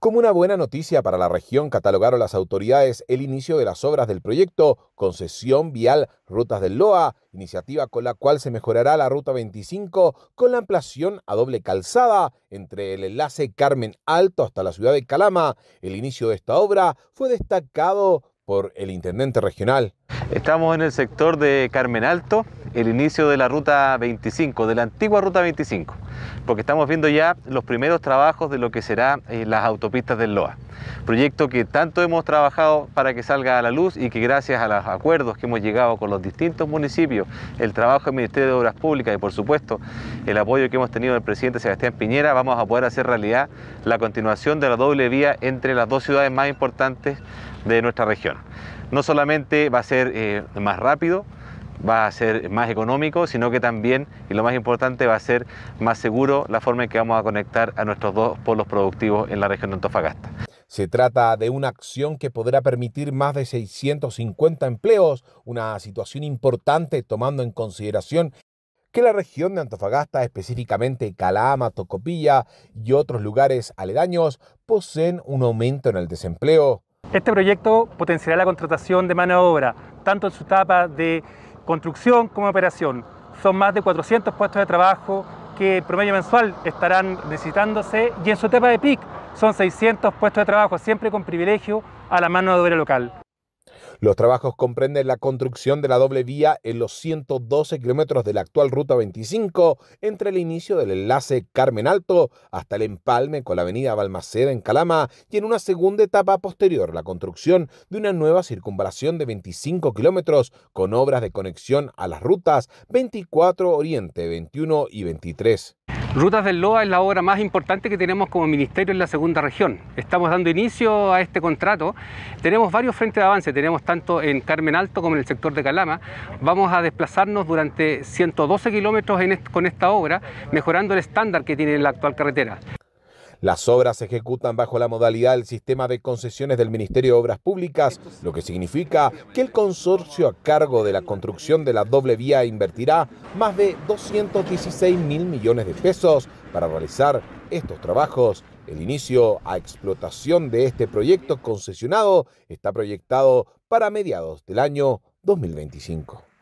Como una buena noticia para la región, catalogaron las autoridades el inicio de las obras del proyecto Concesión Vial Rutas del Loa, iniciativa con la cual se mejorará la Ruta 25 con la ampliación a doble calzada entre el enlace Carmen Alto hasta la ciudad de Calama. El inicio de esta obra fue destacado por el intendente regional. Estamos en el sector de Carmen Alto, el inicio de la ruta 25, de la antigua ruta 25, porque estamos viendo ya los primeros trabajos de lo que será eh, las autopistas del Loa. Proyecto que tanto hemos trabajado para que salga a la luz y que gracias a los acuerdos que hemos llegado con los distintos municipios, el trabajo del Ministerio de Obras Públicas y por supuesto el apoyo que hemos tenido del presidente Sebastián Piñera, vamos a poder hacer realidad la continuación de la doble vía entre las dos ciudades más importantes de nuestra región. No solamente va a ser eh, más rápido, va a ser más económico, sino que también, y lo más importante, va a ser más seguro la forma en que vamos a conectar a nuestros dos polos productivos en la región de Antofagasta. Se trata de una acción que podrá permitir más de 650 empleos, una situación importante tomando en consideración que la región de Antofagasta, específicamente Calama, Tocopilla y otros lugares aledaños, poseen un aumento en el desempleo. Este proyecto potenciará la contratación de mano de obra, tanto en su etapa de construcción como operación. Son más de 400 puestos de trabajo que promedio mensual estarán necesitándose y en su tema de PIC son 600 puestos de trabajo, siempre con privilegio a la mano de obra local. Los trabajos comprenden la construcción de la doble vía en los 112 kilómetros de la actual Ruta 25, entre el inicio del enlace Carmen Alto hasta el empalme con la Avenida Balmaceda en Calama, y en una segunda etapa posterior la construcción de una nueva circunvalación de 25 kilómetros con obras de conexión a las rutas 24 Oriente, 21 y 23. Rutas del Loa es la obra más importante que tenemos como ministerio en la segunda región. Estamos dando inicio a este contrato. Tenemos varios frentes de avance, tenemos tanto en Carmen Alto como en el sector de Calama. Vamos a desplazarnos durante 112 kilómetros con esta obra, mejorando el estándar que tiene la actual carretera. Las obras se ejecutan bajo la modalidad del sistema de concesiones del Ministerio de Obras Públicas, lo que significa que el consorcio a cargo de la construcción de la doble vía invertirá más de 216 mil millones de pesos para realizar estos trabajos. El inicio a explotación de este proyecto concesionado está proyectado para mediados del año 2025.